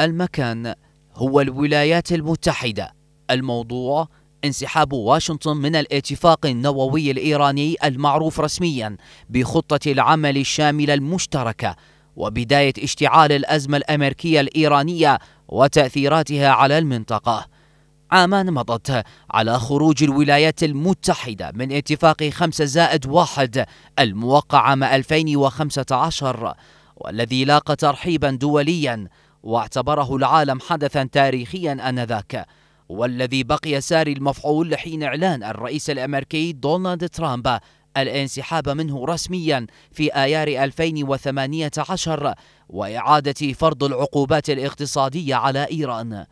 المكان هو الولايات المتحدة الموضوع انسحاب واشنطن من الاتفاق النووي الإيراني المعروف رسميا بخطة العمل الشاملة المشتركة وبداية اشتعال الأزمة الأمريكية الإيرانية وتأثيراتها على المنطقة عامان مضت على خروج الولايات المتحدة من اتفاق 5 زائد 1 الموقع عام 2015 والذي لاقى ترحيبا دوليا واعتبره العالم حدثا تاريخيا انذاك والذي بقي ساري المفعول حين اعلان الرئيس الامريكي دونالد ترامب الانسحاب منه رسميا في ايار 2018 واعاده فرض العقوبات الاقتصاديه على ايران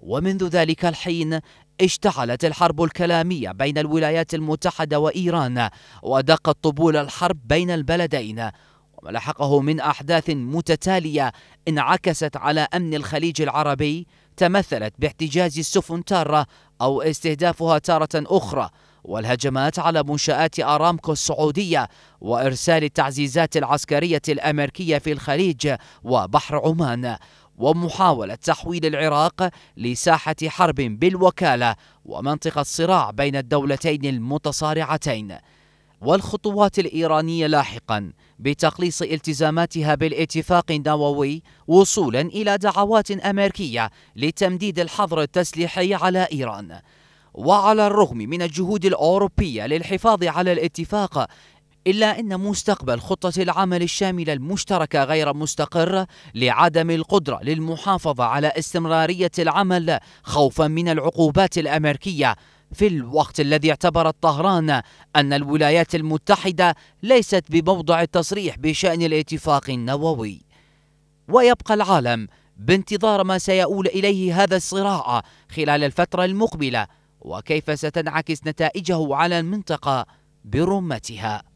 ومنذ ذلك الحين اشتعلت الحرب الكلامية بين الولايات المتحدة وإيران ودقت طبول الحرب بين البلدين وما لحقه من أحداث متتالية انعكست على أمن الخليج العربي تمثلت باحتجاز السفن تارة أو استهدافها تارة أخرى والهجمات على منشآت أرامكو السعودية وإرسال التعزيزات العسكرية الأمريكية في الخليج وبحر عمان ومحاولة تحويل العراق لساحة حرب بالوكالة ومنطقة صراع بين الدولتين المتصارعتين والخطوات الإيرانية لاحقا بتقليص التزاماتها بالاتفاق النووي وصولا إلى دعوات أمريكية لتمديد الحظر التسليحي على إيران وعلى الرغم من الجهود الأوروبية للحفاظ على الاتفاق إلا أن مستقبل خطة العمل الشاملة المشتركة غير مستقر لعدم القدرة للمحافظة على استمرارية العمل خوفا من العقوبات الأمريكية في الوقت الذي اعتبرت طهران أن الولايات المتحدة ليست بموضع التصريح بشأن الاتفاق النووي ويبقى العالم بانتظار ما سيؤول إليه هذا الصراع خلال الفترة المقبلة وكيف ستنعكس نتائجه على المنطقة برمتها